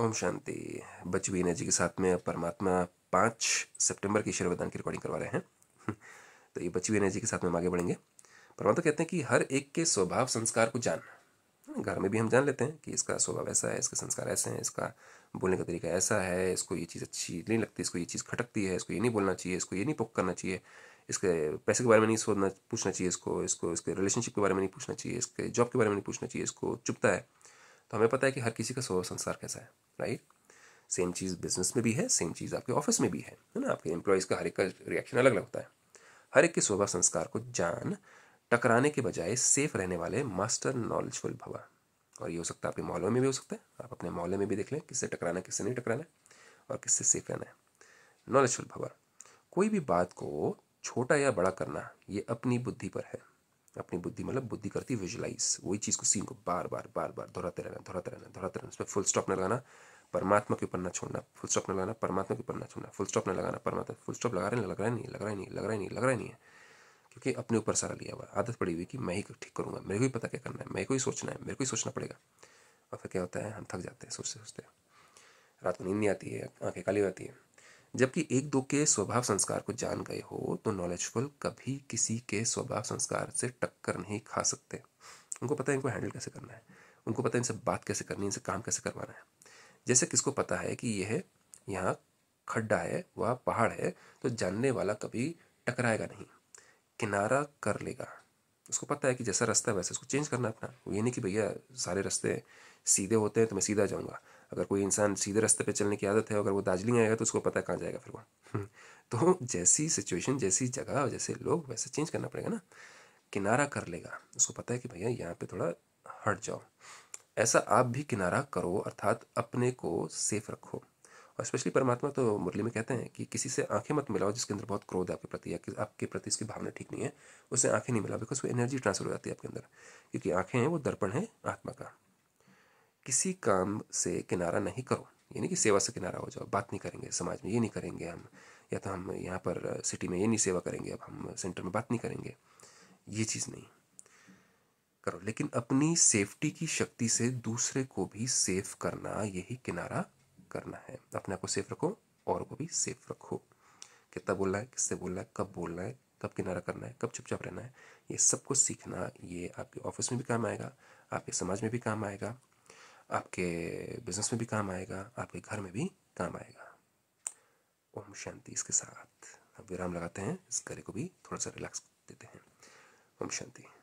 ओम शांति बची एनर्जी के साथ में परमात्मा पाँच सितंबर की शर्वदान की रिकॉर्डिंग करवा रहे हैं तो ये बची एनर्जी के साथ में हम आगे बढ़ेंगे परमात्मा कहते हैं कि हर एक के स्वभाव संस्कार को जान घर में भी हम जान लेते हैं कि इसका स्वभाव ऐसा है इसके संस्कार ऐसे हैं इसका बोलने का तरीका ऐसा है इसको ये चीज़ अच्छी नहीं लगती इसको ये चीज़ खटकती है इसको ये नहीं बोलना चाहिए इसको ये नहीं पुक करना चाहिए इसके पैसे के बारे में नहीं सोचना पूछना चाहिए इसको इसको इसके रिलेशनशिप के बारे में नहीं पूछना चाहिए इसके जॉब के बारे में नहीं पूछना चाहिए इसको चुपता है तो हमें पता है कि हर किसी का स्वभाव संस्कार कैसा है राइट सेम चीज़ बिजनेस में भी है सेम चीज़ आपके ऑफिस में भी है है ना आपके एम्प्लॉयज़ का हर एक का रिएक्शन अलग अलग होता है हर एक के स्वभाव संस्कार को जान टकराने के बजाय सेफ रहने वाले मास्टर नॉलेजफुल भवा और ये हो सकता है आपके मोहल्ले में भी हो सकता है आप अपने मोहल्ले में भी देख लें किससे टकराना किससे नहीं टकराना और किससे सेफ रहना है नॉलेजफुल भवा कोई भी बात को छोटा या बड़ा करना ये अपनी बुद्धि पर है अपनी बुद्धि मतलब बुद्धि करती विजुलाइज वही चीज़ को सीन को बार बार बार बार दोहराते रहना दोहराते रहना दोहराते रहना उसमें फुल स्टॉप न लगाना परमात्मा के ऊपर छोड़ना फुल स्टॉप न लगाना परमात्मा के ऊपर छोड़ना फुल स्टॉप न लगाना परमात्मा फुल स्टॉप लगा रहे नहीं लग रहा नहीं लग रहा नहीं लग रहा नहीं लग रहा नहीं है क्योंकि अपने ऊपर सारा लिया हुआ आदत पड़ी हुई कि मैं ही ठीक करूँगा मेरे को ही पता क्या करना है मेरे को ही सोचना है मेरे को ही सोचना पड़ेगा और फिर क्या होता है हम थक जाते हैं सोचते सोचते रात को नींद नहीं आती है आँखें काली हो जाती है जबकि एक दो के स्वभाव संस्कार को जान गए हो तो नॉलेजफुल कभी किसी के स्वभाव संस्कार से टक्कर नहीं खा सकते उनको पता है इनको हैंडल कैसे करना है उनको पता है इनसे बात कैसे करनी है इनसे काम कैसे करवाना है जैसे किसको पता है कि यह यहाँ खड्डा है वह पहाड़ है तो जानने वाला कभी टकराएगा नहीं किनारा कर लेगा उसको पता है कि जैसा रास्ता है वैसे उसको चेंज करना अपना वो ये नहीं कि भैया सारे रास्ते सीधे होते हैं तो मैं सीधा जाऊँगा अगर कोई इंसान सीधे रास्ते पे चलने की आदत है अगर वो दार्जिलिंग आएगा तो उसको पता है कहाँ जाएगा फिर वो हम्म, तो जैसी सिचुएशन जैसी जगह और जैसे लोग वैसे चेंज करना पड़ेगा ना किनारा कर लेगा उसको पता है कि भैया यहाँ पे थोड़ा हट जाओ ऐसा आप भी किनारा करो अर्थात अपने को सेफ रखो और स्पेशली परमात्मा तो मुरली में कहते हैं कि किसी से आंखें मत मिलाओ जिसके अंदर बहुत क्रोध है आपके प्रति या कि आपके प्रति इसकी भावना ठीक नहीं है उससे आंखें नहीं मिलाओ बिकॉज वो एनर्जी ट्रांसफर हो जाती है आपके अंदर क्योंकि आंखें हैं वो दर्पण है आत्मा का किसी काम से किनारा नहीं करो यानी कि सेवा से किनारा हो जाओ बात नहीं करेंगे समाज में ये नहीं करेंगे हम या तो हम यहाँ पर सिटी में ये नहीं सेवा करेंगे अब हम सेंटर में बात नहीं करेंगे ये चीज़ नहीं करो लेकिन अपनी सेफ्टी की शक्ति से दूसरे को भी सेफ करना यही किनारा करना है अपने आप को सेफ रखो और को भी सेफ रखो कितना बोलना है किससे बोलना है कब बोलना है कब किनारा करना है कब चुपचाप रहना है ये सब कुछ सीखना ये आपके ऑफिस में भी काम आएगा आपके समाज में भी काम आएगा आपके बिजनेस में भी काम आएगा आपके घर में भी काम आएगा ओम शांति इसके साथ अब विराम लगाते हैं इस गले को भी थोड़ा सा रिलैक्स देते हैं ओम शांति